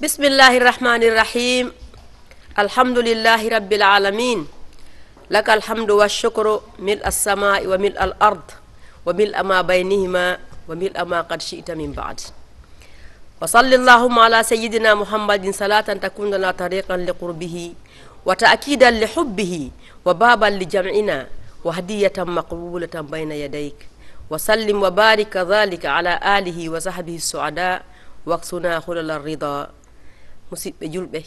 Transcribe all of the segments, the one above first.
بسم الله الرحمن الرحيم الحمد لله رب العالمين لك الحمد والشكر ملء السماء وملء الأرض وملء ما بينهما وملء ما قد شئت من بعد وصل اللهم على سيدنا محمد صلاة تكون لنا طريقا لقربه وتأكيدا لحبه وبابا لجمعنا وهدية مقبولة بين يديك وسلم وبارك ذلك على آله وصحبه السعداء واقصنا خلل الرضا musidɓe julɓe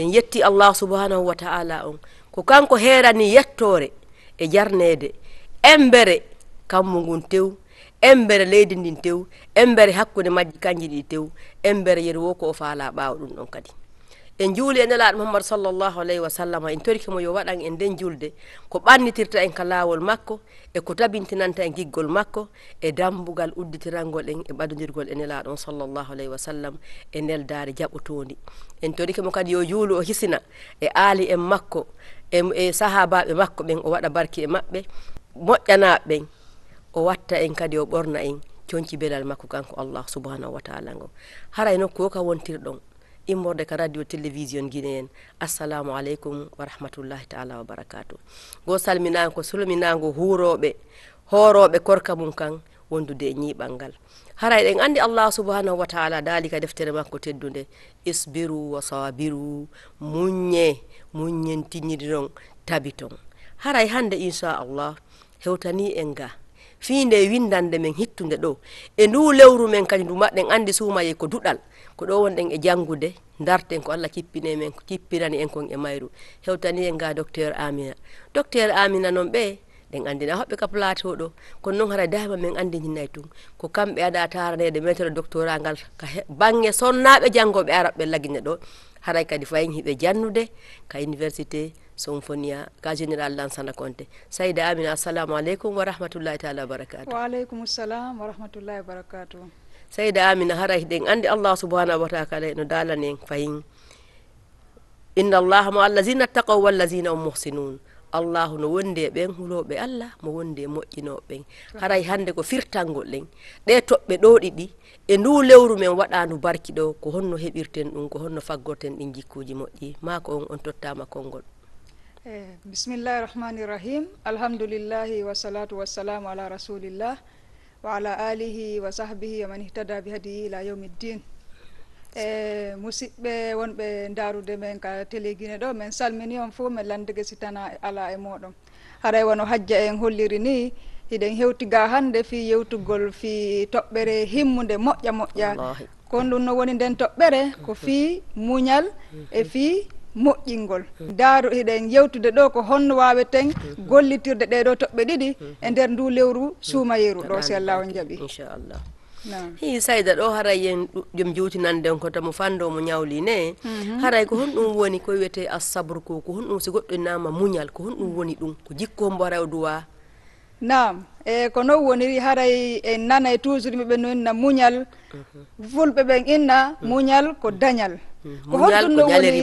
en yetti allah subhanahu wa taala on ko kanko heerani yettore e jarnede embere kammu ngun tew embere leydi ndin tew embere hakkude majji kanji ɗi tew embere yeru wo ko o faala ɓawa ɗum ɗon kadi e juuli e nelaaɗo mouhammadou sallllahu aleyhi wa sallam en torkimo yo waɗan e nden julde ko ɓannitirta en ka laawol makko e ko tabintinanta e giggol makko e dambugal udditirangol en e ɓadodirgol e nelaaɗo on sallllahu aleyhi wa sallam e neldaare jaɓotoondi en torkimo kadi yo juulu o hisina e aali en makko e, e sahabaɓe makko ɓen o waɗa barki e maɓɓe moƴƴanaɓe ɓen o watta en kadi o ɓorna en coñci belal makko kanko allah subahanahu wa taala ngo haray nokku o ka wontirɗon immorde ka radio télévision guinéen assalamu aleykum wa rahmatullahi taala wa barakatu go salminago salminago huroɓe horoɓe korka mum kan wondude e ñiɓal ngal haray ɗen andi allah subahanahu wa taala daali ka deftere makko teddude isbiru wa sabiru muñe muñen tiñiri ton tabi ton haray hande inchallah hewtani en ga fiinde windande men hittude ɗo e ndu lewru men kañum ndu maɗɗen andi suumaye ko duɗal ko ɗo wonɗen e janngude darten ko allah cippini men cippirani en kon e mayru hewtani en ga docteur amina docteur amina noon ɓe ɗen anndina hoɓɓe ka plateau ɗo kono noon hara dama men andijinnayi tun ko kamɓe aɗa taranede météro doctorangal ka banggue sonnaɓe janggoɓe araɓe laguine ɗo haray kadi fayin hiɓe jannude ka université somfonia ka général lansana conté sayda amina assalamu aleykum wa rahmatullahi taala wa barakatu wa salam wa rahmatullahi wa barakatuh seyda amina haray ɗen andi allah subhanahu wa taala no dalanen fayin inna allaha mo allazina ttaqau wallazina um mohsinun allahu no wondi e ɓen huloɓe allah mo wondi e moƴƴinoɓen haray hande ko firtangol ɗen ɗe toɓɓe ɗo ɗiɗi e ndu lewru men waɗanu barki ɗo ko honno heɓirten ɗum ko honno faggorten ɗin jikkuji moƴƴi ma ko on on tottama konngol eh bisimillahi rahmani irrahim alhamdulillahi wasalatu wassalamu ala rasulillah waala alihi wa sahbihi waman ihtada bi hadi ila yawmi ddin e musidɓe wonɓe darude men ka téléguine ɗo min salmini on fo min landege si tana ala e moɗon haɗa wono hajja en holliri ni hiɗen hewtiga hande fi yewtugol fi toɓɓere himmude moƴƴa moƴƴa kon ɗum no woni nden toɓɓere ko fi muñal e fi moƴƴingol daaro eɗen yewtude ɗo ko honno waaweten gollitirde ɗeɗo toɓɓe ɗiɗi e nder ndu lewru suumayeru ɗo sellawo jaaɓi inchallah hi sayda ɗo haray en ɗuƴƴom jewtinanden ko tamo fande omo ñawli ne mhm. haray ko honɗum woni ko wiyete assabre ko ko honɗum si goɗɗo e nama muñal ko honɗum woni ɗum ko jikko hombo haray o duwa nam e ko noon woniri haray en nana e toujours mɓeɓe noinna muñal mhm. fulɓe ɓen inna muñal ko dañal mhm. ko honɗum no woni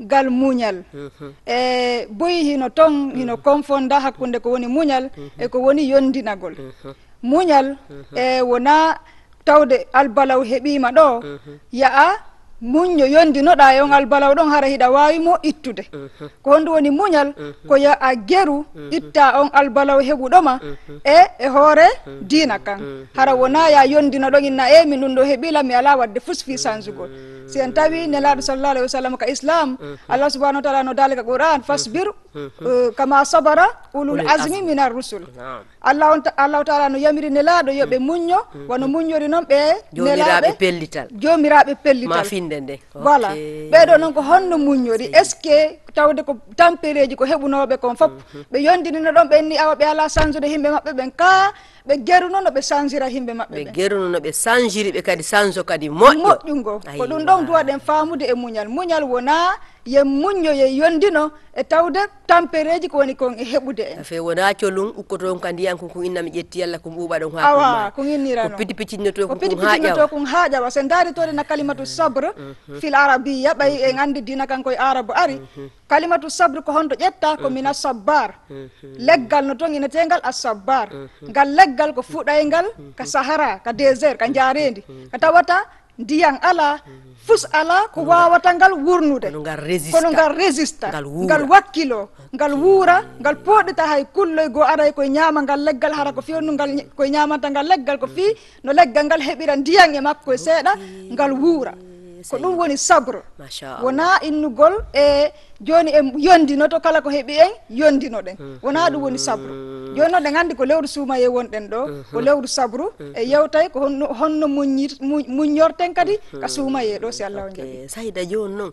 gal muñal uhuh. e boyi hino ton hino uhuh. konfonda hakkunde ko woni muñal uhuh. e ko woni yondinagol muñal e wona tawde albalaw heɓima ɗo ya'a muñño yondinoɗa yon e albalaw ɗon hara hiɗa wawi mo ittude ko honɗum woni muñal ko ya a geru itta on albalaw heɓuɗoma e e hoore diina kan hara wona ya yondino ɗon inna e min ɗum ɗo heɓila mi ala wadde fusfi sansugol si en tawi nelaɗo sallallah alih wa sallam ka islam uh-huh. allah subahanahu wa taala no dali ka qouran uh-huh. fasbir uh-huh. Uh, kama sabara ulul asmi min ar rusul allah allahu taala no yamiri nelaɗo yoɓe muñño wono muññori noon ɓe nelaɓe pellital jomiraɓe pellital finde nde voilà ɓeɗo noon ko honno muñori est ce que tawde ko tampereji ko heɓunoɓe kon foof ɓe yondinino ɗon ɓenni awa ɓe ala sanjude himɓe mabɓe ɓen ka ɓe geruno no ɓe changira himɓe maɓɓeɓe geruno no ɓe changiri ɓe kadi change kadi moƴƴo moƴƴugo ko ɗum ɗon duwaɗen famude e muñal muñal wona yo muñño ye yondino e tawde tampereji ko woni kon e heɓude en fe wona colum ukkoto on ka ndiyan ko ko innami ƴetti yalla ko ɓuuɓa ɗon ha awa kon ko pidi picinnoto ko pidi picinnoto kon haaƴawa so daari na kalimatu sabre mm-hmm. fil arabia ɓay en andi dina kan koye arabu ari mm-hmm. kalimatu sabre ko honto ƴetta ko mina mm-hmm. sabbar leggal no toon inatengal a sabbar ngal leggal ko fuɗayngal ka sahara ka désert ka jarendi ka tawata ndiyan ala fus ala ko wawata ngal wurnude kono ngal résista ngal wakkilo ngal wuura ngal poɗita hay kulloy goo aray koye ñama ngal leggal hara ko fewnu ngal koye ñamata ngal leggal ko fi no leggal ngal heɓira ndiyan e makko e seeɗa ngal wuura ko e e mm-hmm. ɗum woni sabre wona innugol e joni en yondinoto kala ko heeɓi en yondino ɗen wona ɗum woni sabre joni noon ɗe gandi ko lewru suumaye wonɗen ɗo mm-hmm. ko lewru sabru e mm-hmm. yewtay ko honno muññorten kadi ka suumaye ɗo si allah o jaɓi sahida joni noon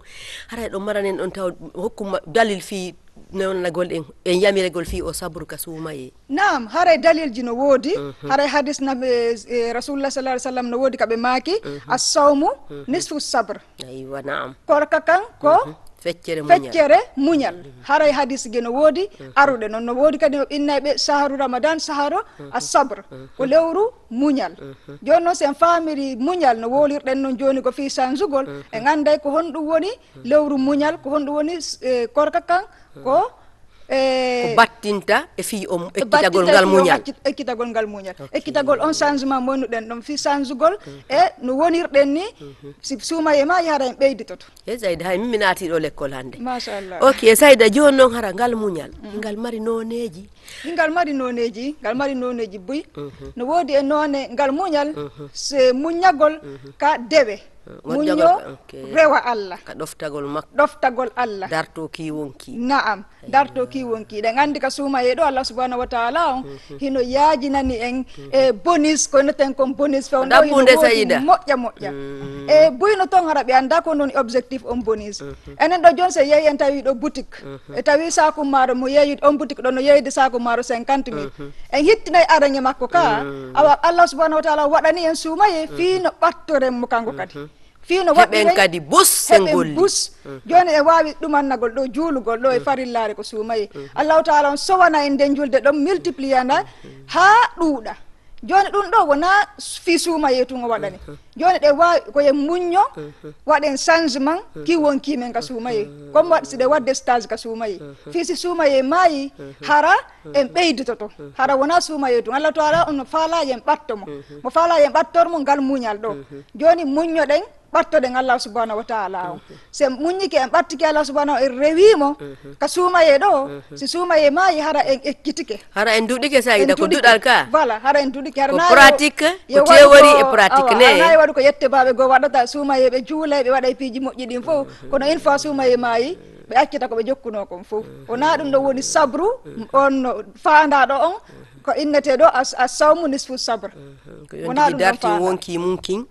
haray ɗo maranen ɗon taw hokkuma dalil fii noon nagol en en yamiragol fi o sabru ka suumaye nam haray dalilji no woodi haray hadis na rasulullah sallah alih sallam no woodi kaɓe maaki sawmu nisfu sabre aywa nam korka kan ko feccere muñal haray hadis ge no woodi aruɗe noon no woodi kadi o ɓinnayɓe saharu ramadan saharo a sabre ko lewru muñal joni noon sen famiri muñal no wolirɗen noon joni ko fi sangugol en anday ko honɗum woni lewru muñal ko honɗum woni eh, korka kan ko Eh, battinta e fii o ekkitagol e e e ngal muñal ekkitagol ngal muñal ekkitagol on changement moynuɗen ɗon fi changegol e no wonirɗen ni si suumaye ma yahara en ɓeyditoto e sayda hay min mi naatiɗo l' école hannde machallah ok sayda joni noon hara ngal muñal mhm. ngal mari noneji ngal mari noneji ngal mari noneji boyi mhm. no woodi e noone ngal muñal mhm. se muñagol ka dewe Eh, muño rewa allah ka ɗoftagol makko ɗoftagol allah darto ki wonki na'am eh. darto ki wonki ɗen anndi ka suumaye ɗo allah subahanahu wa taala on mm hino yaajinani en mhm. e bonis ko kon bonis fewn ɗohinowoodi moƴƴa moƴƴa mm. e buyno toon hara ɓe annda ko noon objectif on bonis mhm. enen ɗo joni so yeeyi en tawi ɗo boutique mhm. e tawi saku maaro mo yeeyi on boutique ɗo no yeeyde saku maaro cinquante mille en hittinayi arañe makko ka mm. awa allah subahanahu wa taala waɗani en suumaye fiino ɓattoren mo kanko kadi fiino waɗɓen kadi bus heɓen bus mm. joni e wawi ɗumannagol ɗo juulugol ɗo e mm. farillare ko suumayi mm. allahu taala on sowana en nden julde ɗon multipliana ha ɗuuɗa joni ɗum ɗo wona fi suumaye tun o waɗani mm-hmm. joni ɗe wawi koye muñño mm-hmm. waɗen changement ki won kimen ka suumayi mm-hmm. comme waɗ siɗe wadde stage ka suumayi si suumaye maayi hara en ɓeyditoto hara wona suumaye tun allah taala on faalaji en ɓattomo mo faalaji en ɓattormo ngal muñal ɗo joni ɗen ɓattoɗen allah subahanahu wa taala o so en en ɓattike allah subahanahu en rewimo e- e- ka suumaye ɗo si suumaye maayi hara en ekkitike hara en duɗike sa yiɗa ko duɗal ka voilà hara en duɗike hara pratique ko tewori e pratique ne anayi waɗi ko yette baɓe goo waɗata suumaye ɓe juula ɓe waɗa e piiji moƴƴi ɗin fof kono une fois suumaye maayi ɓe accita ko ɓe jokkuno kon fof wona ɗum ɗo woni sabru on faandaɗo on ko inneteɗo assawmu nisfu sabre eh, eh, wona ɗum darti wonki ki mum kin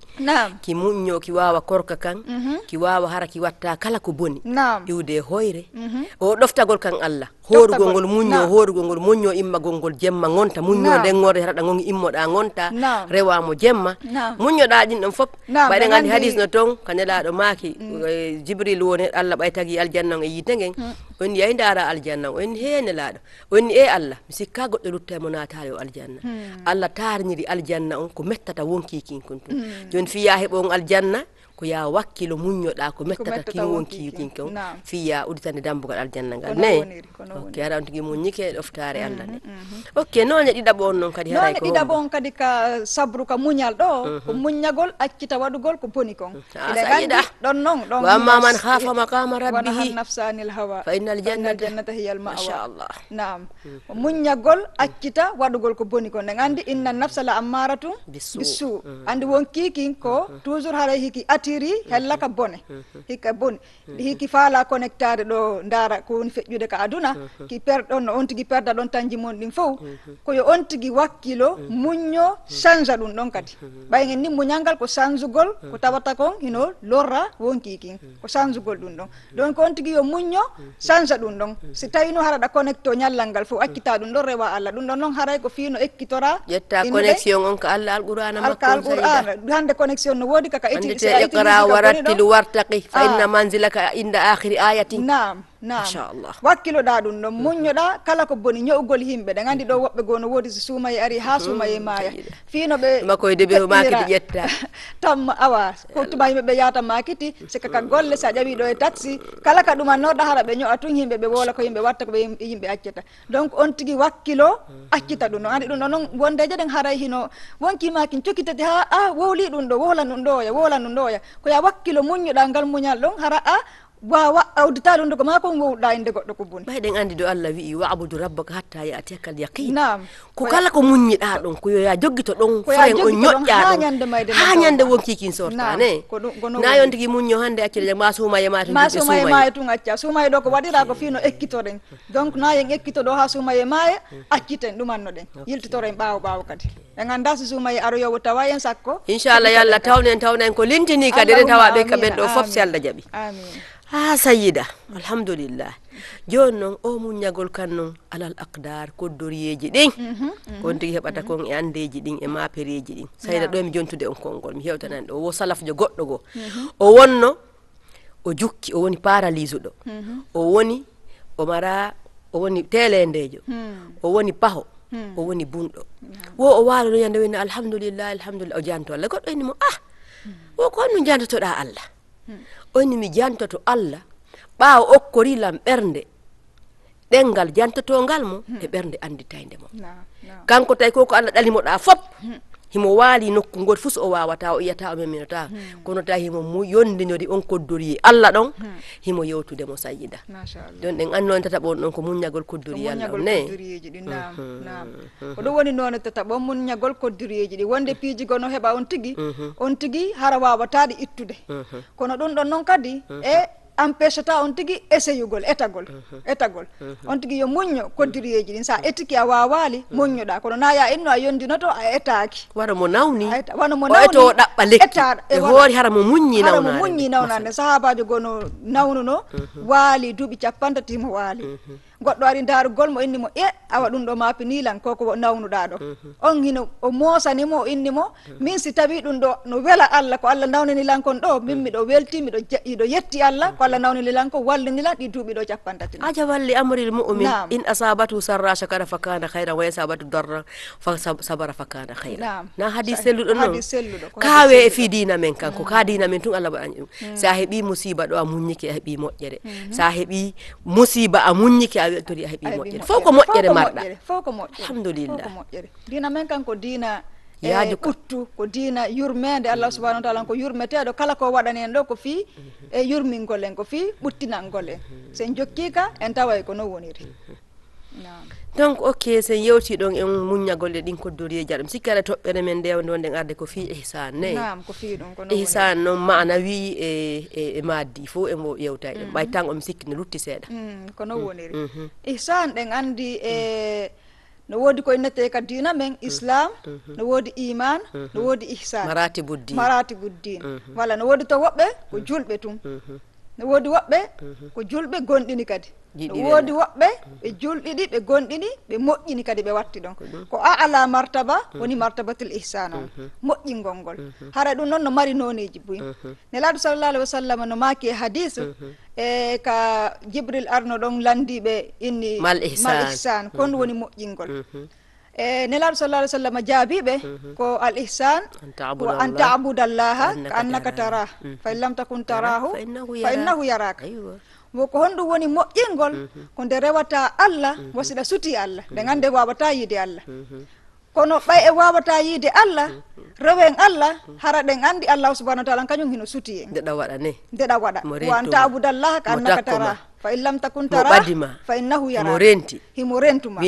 ki muñño ki wawa korka kan mhm. ki wawa hara ki watta kala ko boni iwde hoyre mhm. o ɗoftagol kan allah horugol ngol muñño horugol ngol muñño immagol ngol jemma gonta muñño ndengore haraɗa gon immoɗa gonta rewamo jemma muññoɗa ɗin ɗon foof ɓaɗen andi hadis no toon ka nelaɗo maaki mm. eh, jibril woni allah ɓay tagui aljanna e yite gen mm on yiya ndaara aljanna on heene laaɗo on e ee allah mi sikka goɗɗo luttamo natare o aljanna hmm. allah tarniri aljanna on ko mettata wonki kinkontum hmm. joni fiya heɓo on aljanna ko ya wakkilo muññoɗa ko mettata kin won kiikin kon fiya uditande dambugal aljanna ngal nayi ok ara on tigui muññike e ɗoftare allah nde ok noone ɗiɗaɓo on noon kadi haray ko ɗiɗaɓo on kadi ka sabru ka muñal ɗo ko mhm. muññagol accita waɗugol ko boni kon ene mhm. gandi ɗon noon ɗon wamma hafa maqama rabbihi nafsanil hawa fa innal jannata hiya al mawa naam mhm. muññagol accita waɗugol ko boni kon ne gandi inna nafsa la ammaratu bisu andi won kiikin toujours haray hiki ati tiri hella ka bone hikka boni hiki faala connectare ɗo ndaara ko woni feƴƴude ka aduna ki perɗon no on tigi perda ɗon tanji mon ɗin fof koyo on tigi wakkilo muñño change ɗum ɗon kadi ɓayen en ni muñal ngal ko changegol ko tawata kon hino lorra wonki kin ko changegol ɗum ɗon donc on tigi yo muñño change ɗum ɗon si tawino haraɗa connecto ñallal ngal fof accita ɗum ɗon rewa allah ɗum ɗon noon haray ko fino ekkitora ƴetta connexion on ko allah alqurana makko hande connexion no woodi kaka eti اقرأ ورتل وارتقي فإن منزلك عند آخر آية نعم inchallah wakkiloɗa ɗum noon muññoɗa kala ko boni ño'ugol yimɓe ɗe gandi ɗo woɓɓe goo no woodi so suumaye ari ha suumaye maaya fino ɓe makoye makiti ƴetta tamma awa ko tuma yimɓe ɓe yata makiti sika ka golle sa ƴawi ɗo e taxi kala ka ɗumannoɗa hara ɓe ño'a tun himɓe ɓe wola ko yimɓe watta ko ɓe yimɓe accata donc on tigui wakkilo accita ɗum ɗon andi ɗum ɗo noon wondeje ɗen haray hino wonkimakin cokkitati ha a ah, wohli ɗum ɗo wohlan ɗum ɗoya wowlan ɗum ɗoya ya wakkilo muññoɗa ngal muñal ɗon hara a ah, wawa awdita ɗum dogo ma ko gowɗa inde goɗɗo ko boni ɓayɗen anndi do allah wi'i wabudu rabbaka hatta yatiyaka al yaqin nam ko kala ko muñiɗa ɗon ko yoya joggito ɗon fayen on ñoƴƴa ɗon ha ñande mayde ha wonkikin sortane na yon tigui hannde hande accire ma suumaye ma to ma suumaye maaye tun acca suumaye ɗo ko waɗira ko fino ekkitoɗen donc na yen ekkito ɗo ha suumaye maaye acciten ɗumanno ɗen yiltitoren ɓawo ɓawo kadi egan dasusumaye aro tawa en sakko inchallah yo allah tawne en ko lintini kadi eɗen tawa ka ben ɗo fof si allah jaaɓi ha ah, sayida alhamdulillah joni noon o muñagol kan noon alal aqdar koddoriyeji ɗin mhm, mhm. kon tigui heɓata kon e andeji ɗin e mapereji ɗin sayida ɗo mi jontude on konngol mi hewtanani ɗo wo salafjo goɗɗo goo mhm. o wonno o jukki o woni paralyse ɗo o woni o mara o woni telendejo hmm. o woni paho Hmm. o woni bunɗo hmm. wo o walono yande woni alhamdulillah alhamdulillah o janto allah goɗɗo inni mo ah hmm. wo ko honno jantotoɗa allah o inni mi jantoto allah ɓawa okkorilam ɓernde ɗengal jantotongal mo e ɓernde anditayde mo kanko tawi koko allah ɗalimoɗa fop himo waali nokku ngol fof so o wawata o yiyata o meminota hmm. kono ta himo yondinori on koddoriye allah ɗon hmm. himo yewtude mo sayyida joni ɗen annoni tata ɓon ɗon ko muñagol koddori e allahon ne oɗo uhuh. woni noon e tataɓon muñagol koddoriyeji ɗi wonde uhuh. piijigo no heɓa on tigui uhuh. on tigui hara wawatade ittude kono ɗum ɗon noon kadi e empêche ta on tigi essayugol étagol étagol on tigi yo moñño contriyeji ɗin sa ettiki a wawali da kono naya inno a yondinoto a etaki wara mo nawni wano mo eto ɗaɓɓa lekki e, e hoori hara mo muññi nawnare mo muññi nawnande sahabajo gono nawnuno waali duuɓi capantati mo waali goɗɗo ari darugol mo inni mo e awa ɗum ɗo mapinilan koko nawnuɗa ɗo mhm. on hino o mosanimo o innimo mhm. min si tawi ɗum ɗo no wela allah ko allah nawninilan kon ɗo min mhm. miɗo welti miɗo iɗo yetti allah ko allah nawninilan ko wallinilan ɗi duuɓi ɗo capantati aja walli amril mumin in asabatu sarra shakara fa kana hayra wa asabatu darra fa sabara fa kana hayra na hadi selluɗo no kawe e fi dina men kanko ka mm. dina men tun allah waɗani ɗum mm. sa heeɓi musiba ɗo a muññike a heeɓi moƴƴere mm-hmm. sa heeɓi musiba a muññike a weltori a heeɓi moƴƴere fof ko moƴƴere marɗa fof ko moƴƴere alhamdulillah moƴƴere dina men kan ko dina eh, yaaji ɓuttu ko diina yurmede allah subahana wa taala ko yurmeteɗo kala ko waɗani en ɗo ko fi e eh, yurmingol en ko fi ɓuttinangol en mm-hmm. sen jokkika en tawa ko non woniri donc ok sen yewti ɗon en muñagol e ɗin koddoriye jaɗam sikki ara toɓɓere men ndewa ndo nden arde ko fi ihsan nayi ihsan noon mana wi e e, e maddi fo en wo yewtay e ɗum mhm. ɓay tan omi sikki ne lutti seeɗa mm, kono mm, woniri mhm. ihsan ɗen andi e mm. no woodi koye nete ka dina men islam mhm. no woodi iman no woodi ihsan maratibuddin maratibuddin voilà no woodi to woɓɓe ko julɓe tum woodi woɓɓe mhm. ko julɓe gonɗini kadi woodi woɓɓe ɓe julɗiɗi ɓe gonɗini ɓe moƴƴini kadi ɓe watti ɗon ko a ala martaba mhm. woni martabatul ihsan on mhm. moƴƴingol ngol hara ɗum noon no mari noneji boyi nelaaɗo sallallah alah wa sallam no maaki e hadise e ka jibril arno ɗon landiɓe inni mal ihsan kon woni moƴƴingol Eh, nelaɗo sallah alih sallam jaabiɓe mhm. ko al ihsan wa an tabudallaha ka annaka tara fa in lam takun tarahu fa innahu yaraka ko hondu woni moƴƴingol ko nde rewata allah wasida suti allah nde gande wawata de allah kono ɓay e wawata yiide allah rewe en allah hara ɗen andi Allah Subhanahu wa taala kañum hino suti en ndeɗa waɗa ne ndeɗa waɗa wa an tabudallaha ka annaka tara fa in lam takun tara fa innahu yara renti himo rentuma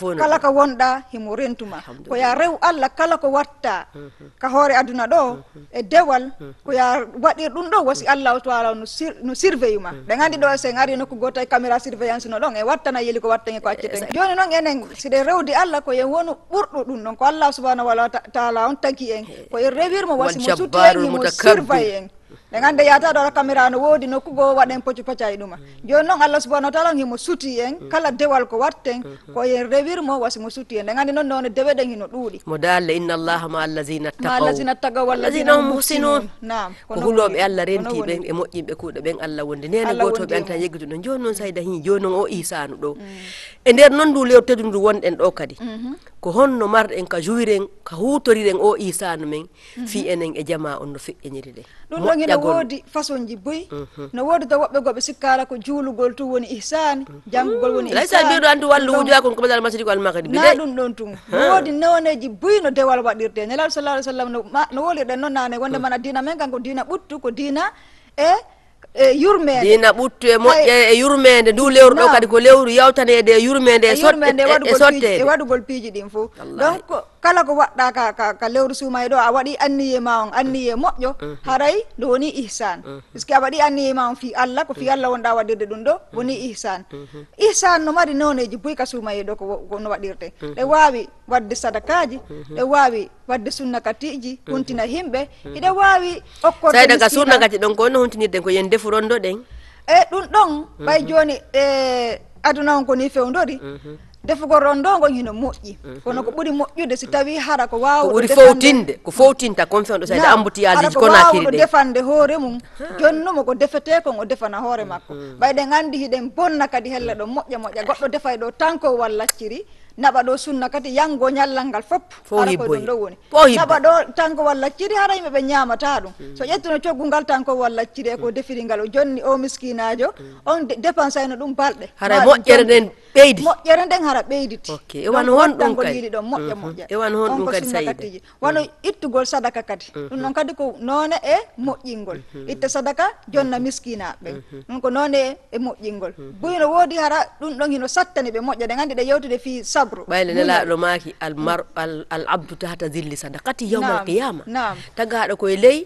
fof kala ko wonɗa himo rentuma ko ya rew allah kala ko watta mm-hmm. ka hoore aduna ɗo mm-hmm. e dewal mm-hmm. ko ya waɗir ɗum ɗo wasi allah taala no surveille ma ɓe gandi ɗo sen ari nokku goto e caméra surveillance no ɗon e wattana yeli ko wattani ko accete joni noon enen siɗe rewde allah ko yen wonu ɓurɗo ɗum ɗon ko allah subahanahu wa taala on tagi en eh. ko e rewirmo wasi mo suti en mo surveille en nde gande yataɗo ata caméra no woodi nokku goo waɗen poccu pacca ɗuma joni noon allah subahanau wa tala himo suuti en kala dewal ko watten ko yen rewir rewirmo wasimo suuti en nde gandi noon noone ɗen hino ɗuuɗi mo daalla inna allaha ma allazina taqawallazina taga wallazina muhsinun nam ko huloɓe allah renti e moƴƴinɓe kuuɗe ɓen allah wondi nene goto ɓe yeggitu yeggituɗo joni noon sayda hi joni noon o ihsanu ɗo mm. e nder noon ndu lew tedu ndu wonɗen ɗo kadi mhm. ko honno marɗen ka jowiren ka hutoriren o ihsanu men mhm. fi enen e jama on no feƴƴiniri ɗen ngina woodi façon ji boyi mhm. no woodi to woɓɓe goɓe sikkala ko juulugol tum woni ihsane janggugol woni lay sa mbiɗo andu walla ko kon koɓeɗal masidi ko almakadi na ɗum ɗon tum woodi noneji boyi no dewal waɗirte nelaɗo sallah alih sallam no wolirɗen noon nane wonde mm. mana dina men kan ko dina ɓuttu ko dina e e yurmede dina ɓuttu e moƴƴe e, e yurmede ndu lewru ɗo kadi ko lewru yawtanede e, e yurmede e, e sotte e waɗugol piiji ɗin fof donc kala ko waɗɗa ka ka, ka lewru suumay ɗo a waɗi anniye ma on anniye moƴƴo mm-hmm. haray nde woni ihsan mm-hmm. puisque a waɗi anniye ma on fi allah ko fi allah wonɗa mm-hmm. waɗirde ɗum ɗo woni ihsan ihsan no mari noneji boyi ka suumaye ɗo ko no waɗirte ɗe wawi wadde sadakaji ɗe wawi wadde sunnakatiji huntina himɓe iɗe wawi okkorde sayi daga ɗon ko wonno huntinirɗen ko yen defuron ɗo ɗen e ɗum ɗon ɓay joni e aduna on koni fewdori defugo ndongo hino moƴƴi kono ko ɓuri moƴƴude si tawi hara ko wawɗo ɓuri fowtinde ko fowtinta comme fewɗo sayde embouteillage konakiri ɗe defande hoore mum jonnumo ko defete kon o defana hoore makko ɓayɗen mhm. andi hiɗen bonna kadi helle ɗo moƴƴa moƴƴa goɗɗo defay ɗo e tanko wallacciri naɓa ɗo sunna kadi yango ñallal ngal fopp ara ko ɗo e woni naɓa ɗo tanko walla ciri hara yimɓe ɓe ñamata ɗum mhm. so ƴettuno coggungal tanko walla ciri e ko mhm. defiri ngal jonni o miskinajo on dépense ayno ɗum balɗe hara moƴƴere nden ɓeydi moƴƴere nden hara ɓeyditi ok e e wano hon ɗum kadi ɗon moƴƴa moƴƴa e wano hon ɗum kadi sayidatiji wano ittugol sadaka kadi ɗum noon kadi ko noone e moƴƴingol itta sadaka jonna miskinaɓe ɗum ko noone e moƴƴingol buyno woodi hara ɗum ɗon hino sattani ɓe moƴƴa ɗe gandi ɗe yewtude fi sabru ɓayle nelaɗo maki mm. al abdu tahta zilli sadakati yawmal qiyama tagaɗo koye ley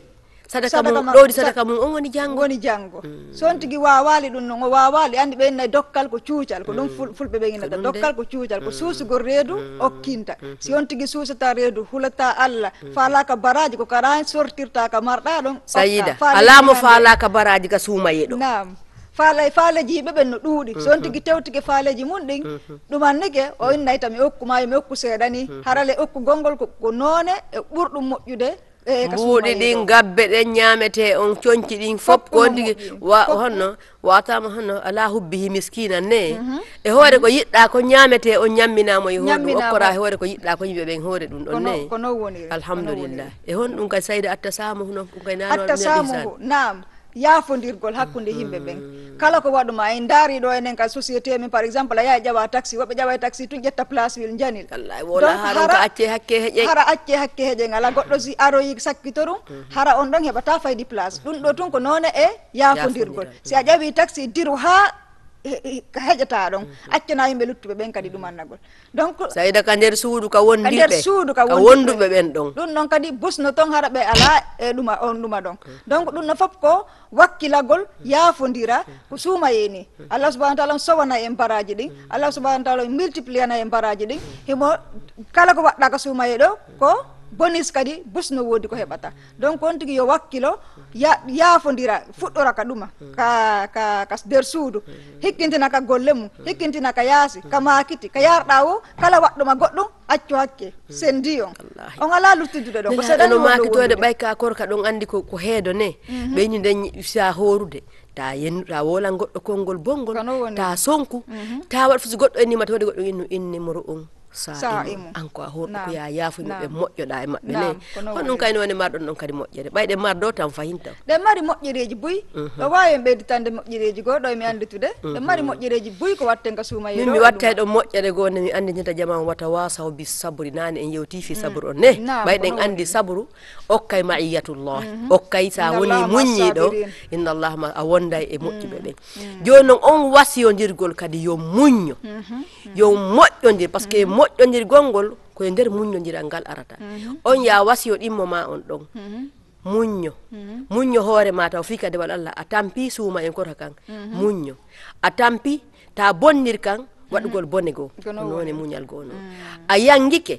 ɗoɗi sadaka mum on woni jango woni janngo hmm. sontigi wawali ɗum noon o wawali andi ɓeynna dokkal ko cuucal ko ɗum hmm. fulɓe ɓe ginata dokkal ko cuucal ko hmm. suusugol reedu okkinta si on tigi suusata reedu hulata allah faalaka baraji ko kara sortirta ka marɗa ɗon sayida alamo faalaka baraji ka suumaye ɗo nam faala faaleji yimɓe ɓen no ɗuuɗi so on tigi faaleji mum ɗin ɗumannike o innayta mi okku yo mi okku seeɗani harale okku gongol ko noone e ɓurɗum moƴƴude buuɗi eh, ɗin gabbe ɗen ñaamete on coñci ɗin fop ko ndigi wa honno watama honno ala hubbihi miskinan ne mhm. e hoore ko yiɗɗa ko ñaamete on ñamminamo e hoore okkora e hoore ko yiɗɗa ko yimɓe ɓen hoore ɗum ɗon ne alhamdulillah e hon ɗum kay sayde attasamuhu noon ɗum kay nanoaa yafodirgol hakkude yimɓe mm-hmm. ɓen kala ko waɗuma en daari ɗo enen ka société min par exemple a yaha ƴawa taxi woɓe ƴawa taxi tun ƴetta place wil janil hara acce hakke heƴe ngal goɗɗo si aroyi sakkitorum hara on ɗon heɓata faydi place ɗum ɗo tun ko noone e yafodirgol si a ƴawi taxi diru ha heƴata ɗon mm-hmm. accana yimɓe luttuɓe ɓen kadi ɗumannagol mm. donc sayda ka nder suudu ka wondiɓe nder suudu ka wonduɓe ɓen ɗon ɗum ɗon kadi busno toon haɗa ɓe ala e ɗuma on ɗuma dong. Mm-hmm. donc ɗum no fof ko wakkilagol mm-hmm. yaafodira ko suuma allah subahana taala sowana e mbaraji ɗin allah subahana taala multipliana e mbaraji ɗin himo kala ko waɗɗa ko suuma ɗo ko bonis kadi busno woodi ko heɓata donc on tigi yo wakkilo ya yaafodira fuɗɗora ka ɗuma ka ka ka nder suudu hikkintina ka golle mum hikkintina ka yaasi ka maakiti ka yarɗa o kala waɗɗoma goɗɗum accu hakke sen on on ala luttidude ɗon ko seɗano maakitode ɓay ka korka ɗon andi ko ko heedo ne mhm. nden sa horude ta yen ta wolan goɗɗo konngol bongol ta sonku mhm. ta waɗ fusi goɗɗo ennima tawde goɗɗo innu innimoro on sa'imu an ko a hoto ko ya yaafu yimɓe moƴƴoɗa e maɓɓe ne honɗum kayni woni marɗon ɗon kadi moƴƴere ɓayɗe mar do tan fahinta ɗe mari moƴƴereji boyi mhm. ɗo wawi en ɓeyditande moƴƴereji goo ɗo e mi annditude ɗe mhm. mari moƴƴereji boyi ko watten ka suuma min e mi wattay e ɗo moƴƴere goo ne mi anndinita jaman wata wasaw bi sabri nane en yewti fi mm. sabru on ne ɓayɗen andi sabru okkay ma'iyatullah, mhm. okkay sa woni muññiɗo inna allah ma wonday e moƴƴuɓe ɓe mm. mm. joni noon on wasiyodirgol kadi yo muñño yo moƴƴodir par ce que moƴƴondirgol gonngol koye nder muññodiral ngal arata mhm. on ya ɗimmo ma on ɗon mhm. muñño mhm. muñño hoore ma taw fii kadewal allah a tampi suuma en kota kan muñño a tampi ta bonnir kan waɗugol bone goo noone muñal goo noon a yangike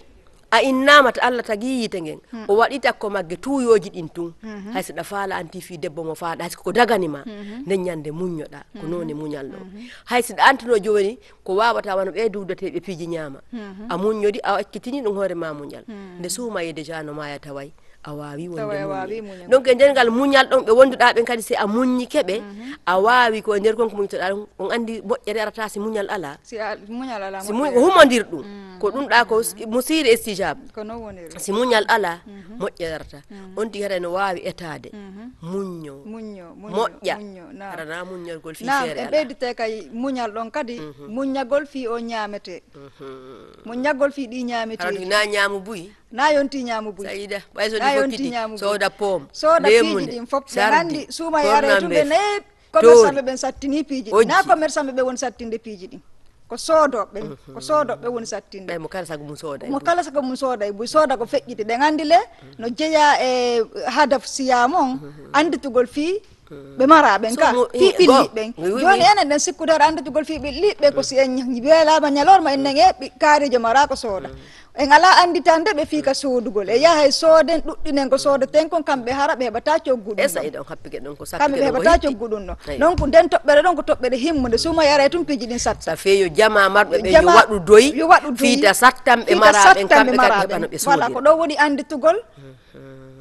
a innamata allah tagi yiite ngen hmm. o waɗitakko magge tuyoji ɗin tun hmm. haysi ɗa faala anti fi debbo mo faaɗa haysi ko daganima hmm. nden ñande muñoɗa ko noni muñalɗo haysi ɗa antino joni ko wawata wano ɓe duddateɓe piiji ñama a muñodi a ekkitini ɗum hoore ma muñal nde suumaye déjà no maya taway a wawi wonde donc e nder ngal muñal ɗon ɓe wonduɗa ɓen kadi se a muñike ɓe mhm. a wawi ko e nder konko muñitoɗa on andi moƴƴere arata si muñal ala si humodir ɗum mm. ko ɗum ɗa ko musiri e stijab si muñal ala mhm. moƴƴere arata mhm. on tigui hata ene wawi etade muño moƴƴa arana muñolgol fi Na e ɓeydite kay muñal ɗon kadi muñagol fi o ñamete muñagol fi ɗi ñamete na ñamu buy na yonti ñamu buy saida ɓay mayo ndi pom soda piiji ɗin fof ɓe nganndi suuma yare commerçant ɓe sattini piiji ɗi na commerçant ɓe woni sattinde piiji ɗin ko soodoɓe ko soodoɓe woni sattinde mo mo kala sago mum sooda boy sooda ko feƴƴiti ɓe nganndi le no jeeya e hadaf siyam on mhm, mhm. annditugol fii bemara benka fi iya, fi li ben yo ne ene den sikku dar andu gol fi bi li be ko si en ngi bela ma nyalor ma en bi kare je mara ko soda e ngala andi tande be fi ka sodu gol e ya hay soden duddi nen ko soda ten kon kambe hara be bata cho gudu e sai don kappi ke don ko sa kambe be bata cho gudu no non ko den to bere don ko to bere himmu de suma yare tum pidi din satta fe yo jama mar be yo wadu doyi fi da sattam e mara ben kambe ka be bana be sodi wala ko do woni andi tugol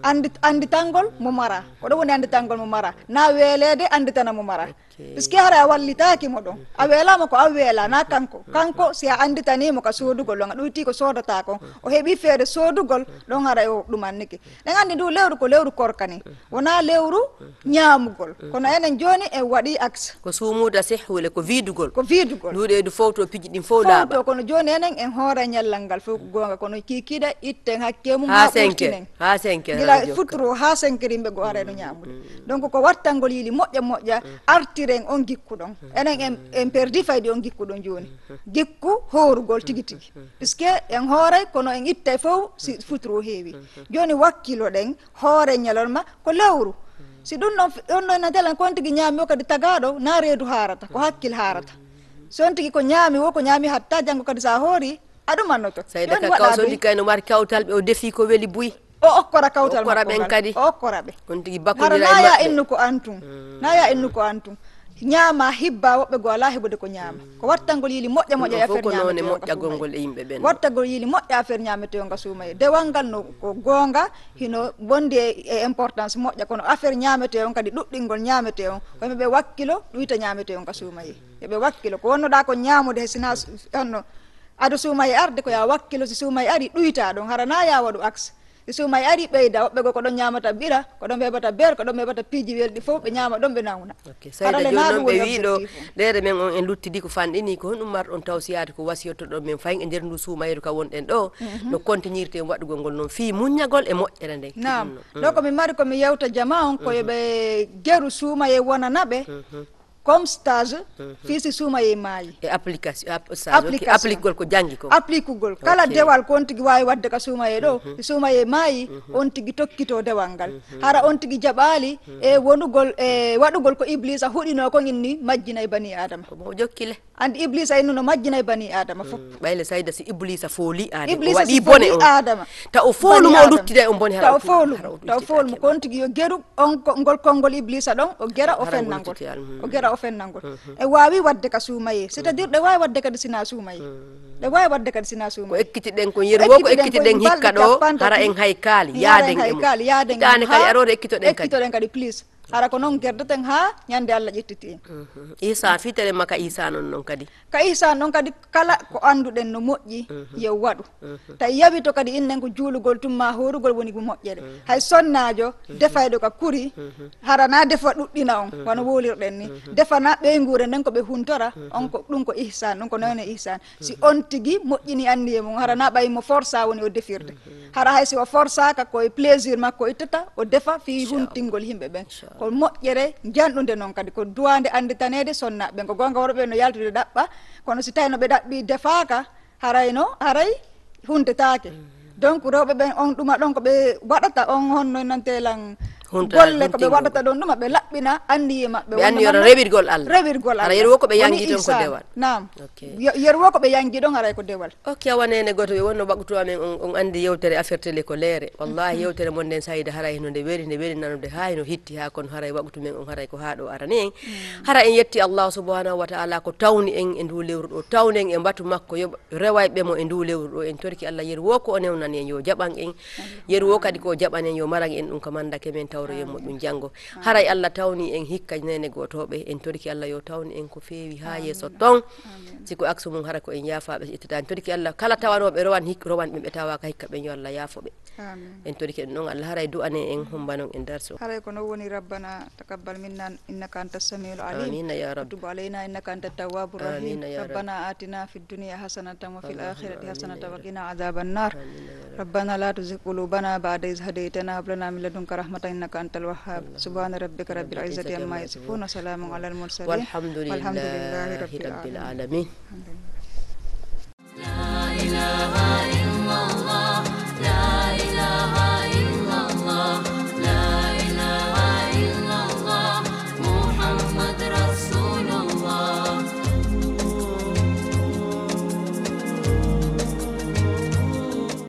andi andi tangol mo mara oɗo woni andi tangol mo mara na weelede anditana mo mara biski hara mo ɗon a weelama ko an weelana kanko kanko si a anditanimo ka soodugol on a ɗoyti ko soodata kon o heeɓi feere soodugol ɗon hara o ɗumanniki ɗen anndi ndu lewru ko lewru korkani wona lewru ñaamugol e kono enen joni en waɗi axe ko suumuda sehwele ko viidugol ko viidugol nduɗeydu fowto piji ɗin fof laaɓa kono joni enen en hoore ñallal ngal fof goonga kono kiikiiɗa itten hakke mum ha senke ha senke gila futuro ha senkere yimɓe go ara no ñaamude donc ko wattalngol yili moƴƴa moƴƴa arti sire on gikku ɗon enen en en perdi fayde on gikku ɗon joni gikku horugol tigi tigi puisque en hooray kono en ittay fof si futuro heewi joni wakkilo ɗen hoore ñalolma ko lewru si ɗum ɗon on ɗon natelan kon tigi ñaami o kadi tagaɗo na reedu harata ko hakkil harata so on ko ñaami wo ko ñaami hatta janggo kadi sa hoori aɗumannoto sayda ka kayno mari kawtal ɓe o defi ko weli buy o okkora kawtal okkora ɓen kadi o okkora ɓe kon tigi bakkodira naya innu ko antum mm. naya innu ko antum ñaama hibba woɓɓe go ala heɓude ko ñaama mm. ko wattangol yili moƴƴa moƴƴa affaire ñaamone moƴƴagol ngol e yimɓe ɓen wattagol yili moƴƴa affaire ñaameteyonga suumay dewal ngal no ko goonga hino bondi e, e importance moƴƴa kono affaire ñaamete on kadi ɗuɗɗingol ñaamete on ko ɓe wakkilo ɗuyta ñaamete on ka suumayi yoɓe wakkilo ko wonnoɗa ko ñaamude he sina honno aɗa yi arde ko ya wakkilo so suumayi ari ɗuyta ɗon harana yawa ɗo axe suma ari ɓeyda woɓɓe go ko ɗon ñamata bira ko ɗon heɓata beer ko ɗon heɓata piiji welɗi fof ɓe ñama ɗon ɓe nawna harale naɗum ɓe wiɗo ɗeɗe men on en luttidi ko fanɗini ko honɗum marɗon tawsiyade ko wasiyotto ɗon men fayin e nder ndu suumayru ka wonɗen ɗo mhm. no continirte waɗugol ngol noon fii muñagol e moƴƴere nde nam ɗo mm-hmm. komi mari komi yewta jama on mm-hmm. ko yoɓe geru suumaye wonana wonanaɓe mm-hmm comme stage fii si suuma maayi e application application ko janngi ko applicugol kala dewal ko on tigi wawi wadde ka suuma ye ɗo suuma ye maayi on tigi tokkito dewal ngal hara on tigi jaɓali e wonugol e waɗugol ko iblisa huɗino kon inni majjinayi bani adama o jokkile andi a innu no majjinayi bani adama fof ɓayle sayda si a fooli adama o waɗi bone adama ta o foolumo o luttida on bone hara ta o foolu ta o foolumo ko on tigi yo geru on ngol konngol a ɗon o gera o fennangol o gera ofennan gol hm, hm. e wawi wadde ka suumaye c' est hm, à dire ɗe waawi wadde kadi sina suumaye ɗe wawi wadde kadi sina suumaye ko ekkitiɗen ko yeri wo e ko ekkitiɗen hikka ɗo hara en hay kaali yaaden hay kaali yaaden ɗane kadi aroore ekkitoɗen kadi ekkitoɗen kadi plus ara ko noon gerdeten ha ñande allah ƴettiti en isa fitere ma ka isa noon noon kadi ka isa noon kadi kala ko anduɗen no moƴƴi yo waɗu ta yawi to kadi innen ko juulugol tumma horugol woni ko moƴƴere hay sonnajo defayɗo ka kuri harana defa ɗuɗɗina on wono wolirɗen ni defana ɓeygure nden ko ɓe huntora on ko ɗum ko ihsan on ko noone ihsan si on tigui moƴƴini anniye mum harana ɓaymo force woni o defirde hara hay si o force kakoye plaisir makko ittata o defa fi huntingol himɓe ɓen ko moƴƴere janɗude noon kadi ko duwande anditanede sonnaɓe ko gonga worɓe no yaltude ɗaɓɓa kono si tawi no ɓe ɗaɓɓi defaka harayno haray no, hundetake mm. donc rewɓe ɓen on ɗuma ɗon koɓe waɗata on honno e nantelan golle ko waɗata ɗon ɗuma ɓe laɓɓina anndiye e maɓɓe ɓe anndi yora rewirgol allah rewirgol allah yeru wo ko ɓe yangi ɗon ko dewal nam yeru wo koɓe yangi ɗon aray ko dewal ok awanene goto ɓe wonno waɓɓutu amen on anndi yewtere affaire télé ko leere wallahi yewtere mon nden sayida haray no nde weeli nde weeli nano ha eno hitti ha kono haray waɓɓutu men on haray ko ha ɗo arani en hmm. hara en yetti allahu subahanahu wa taala ko tawni en e ndu lewru ɗo tawni en e mbatu makko yo rewayɓe mo e ndu lewru ɗo en torki allah yeru wo ko o newnani en yo jaɓan en yeru wo kadi ko jaɓan en yo maran en ɗum ko mandake men taw lawroyo ah, moƴum janngo ah. haray allah tawni en hikka nene gotoɓe en toriki allah yo tawni en ko fewi ha yeeso ton siko axe mum hara ko en yaafaɓe ittitani torki allah kala tawanoɓe rowan hik rowan ɓe ɓe tawaka hikka ɓen yo allah yaafoɓe en toriki en ɗon allah haray du'ane en humbanon en darso haray ko non woni rabbana takabbal minna innaka anta samiul alim ya rab tub alayna innaka anta tawwabur rahim rabbana atina fid dunya hasanatan wa fil akhirati hasanatan wa qina adhaban nar rabbana la tuzigh qulubana ba'da idh hadaytana hab lana min ladunka rahmatan innaka إنك أنت الوهاب سبحان ربك رب العزة عما يصفون وسلام على المرسلين والحمد لله, والحمد لله رب, رب العالمين لا إله إلا الله لا إله